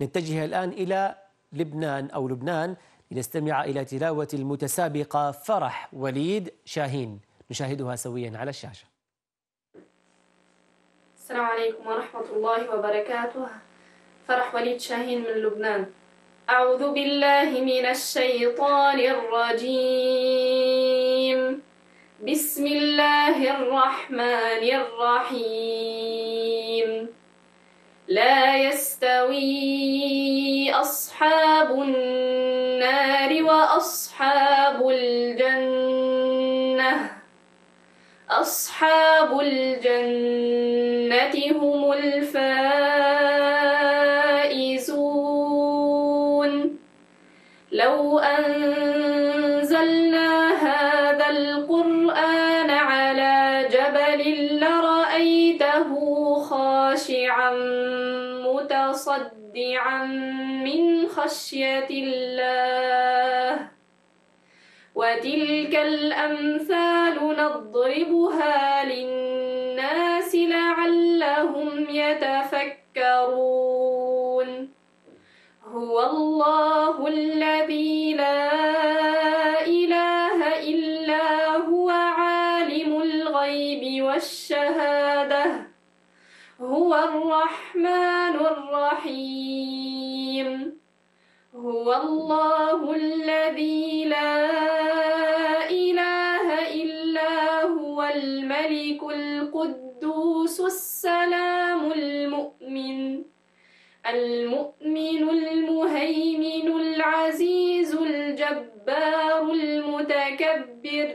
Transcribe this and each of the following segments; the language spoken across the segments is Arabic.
نتجه الآن إلى لبنان أو لبنان لنستمع إلى تلاوة المتسابقة فرح وليد شاهين نشاهدها سويا على الشاشة السلام عليكم ورحمة الله وبركاته فرح وليد شاهين من لبنان أعوذ بالله من الشيطان الرجيم بسم الله الرحمن الرحيم لا يستوي أصحاب النار وأصحاب الجنة أصحاب الجنة هم الفائزون لو أنزلنا هذا القرآن على جبل لرأيته خاشعاً متصدعا من خشية الله وتلك الأمثال نضربها للناس لعلهم يتفكرون هو الله الذي لا إله إلا هو عالم الغيب والشهادة هو الرحمن الرحيم هو الله الذي لا إله إلا هو الملك القدوس السلام المؤمن المؤمن المهيمن العزيز الجبار المتكبر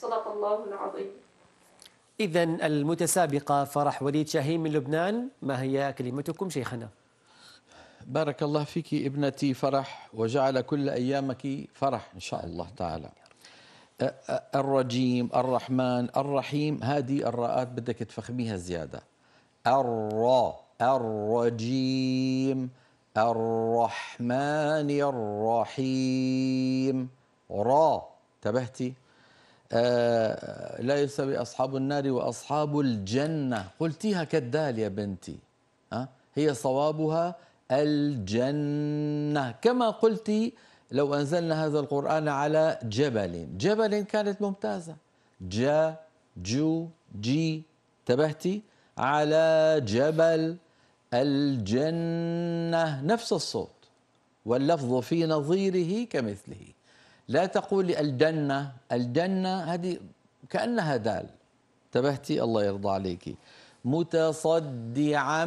صدق الله العظيم إذا المتسابقة فرح وليد شاهين من لبنان ما هي كلمتكم شيخنا؟ بارك الله فيك ابنتي فرح وجعل كل أيامك فرح إن شاء الله تعالى الرجيم الرحمن الرحيم هذه الراءات بدك تفخميها زيادة الر الرجيم الرحمن الرحيم را انتبهتي آه، لا يساوي أصحاب النار وأصحاب الجنة قلتيها كالدال يا بنتي هي صوابها الجنة كما قلتي لو أنزلنا هذا القرآن على جبل جبل كانت ممتازة جا جو جي تبهتي على جبل الجنة نفس الصوت واللفظ في نظيره كمثله لا تقول الجنة الجنة هذه كأنها دال انتبهتي الله يرضى عليك متصدعا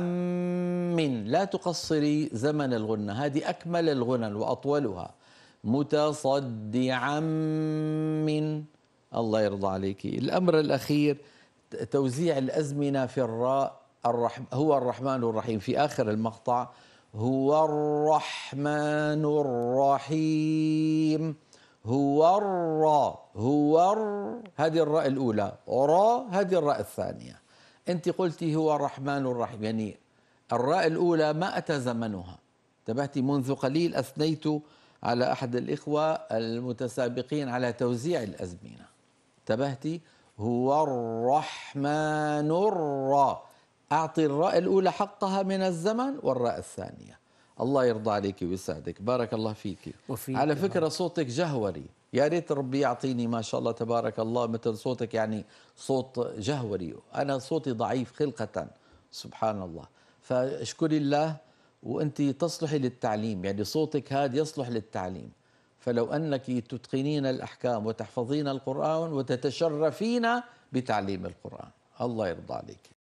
من لا تقصري زمن الغنة هذه أكمل الغنى وأطولها متصدعا من الله يرضى عليك الأمر الأخير توزيع الأزمنة في الراء الرحم هو الرحمن الرحيم في آخر المقطع هو الرحمن الرحيم هو الر هو الر هذه الراء الأولى را هذه الراء الثانية أنت قلتي هو الرحمن الرحيم يعني الراء الأولى ما أتى زمنها انتبهتي منذ قليل أثنيت على أحد الإخوة المتسابقين على توزيع الأزمنة انتبهتي هو الرحمن الراء أعطي الراء الأولى حقها من الزمن والراء الثانية الله يرضى عليك ويسعدك بارك الله فيك وفيك على فكرة صوتك جهوري يا ريت ربي يعطيني ما شاء الله تبارك الله مثل صوتك يعني صوت جهوري أنا صوتي ضعيف خلقة سبحان الله فاشكري الله وأنت تصلحي للتعليم يعني صوتك هذا يصلح للتعليم فلو أنك تتقنين الأحكام وتحفظين القرآن وتتشرفين بتعليم القرآن الله يرضى عليك